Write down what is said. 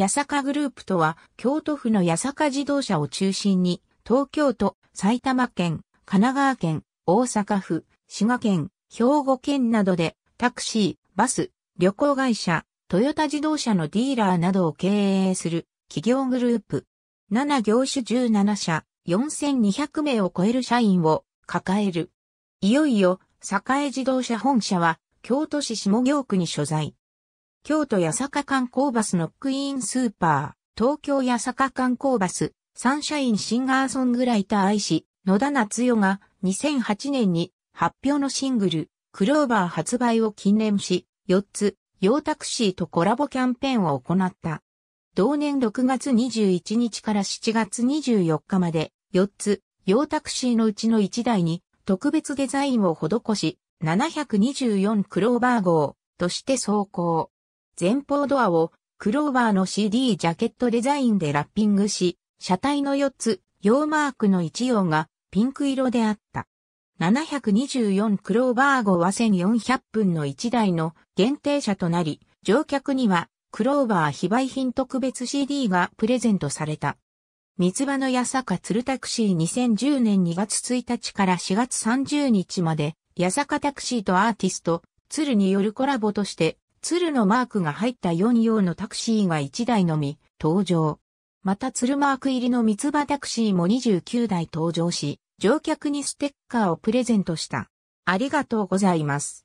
八坂グループとは、京都府の八坂自動車を中心に、東京都、埼玉県、神奈川県、大阪府、滋賀県、兵庫県などで、タクシー、バス、旅行会社、トヨタ自動車のディーラーなどを経営する企業グループ。7業種17社、4200名を超える社員を抱える。いよいよ、栄自動車本社は、京都市下京区に所在。京都八坂観光バスノックインスーパー、東京八坂観光バス、サンシャインシンガーソングライター愛し、野田夏代が2008年に発表のシングル、クローバー発売を記念し、4つ、洋タクシーとコラボキャンペーンを行った。同年6月21日から7月24日まで、4つ、洋タクシーのうちの1台に特別デザインを施し、724クローバー号として走行。前方ドアをクローバーの CD ジャケットデザインでラッピングし、車体の4つ、用マークの1様がピンク色であった。724クローバー号は1400分の1台の限定車となり、乗客にはクローバー非売品特別 CD がプレゼントされた。三つ葉の八坂鶴タクシー2010年2月1日から4月30日まで、八坂タクシーとアーティスト、鶴によるコラボとして鶴のマークが入った4用のタクシーが1台のみ登場。また鶴マーク入りの三つ葉タクシーも29台登場し、乗客にステッカーをプレゼントした。ありがとうございます。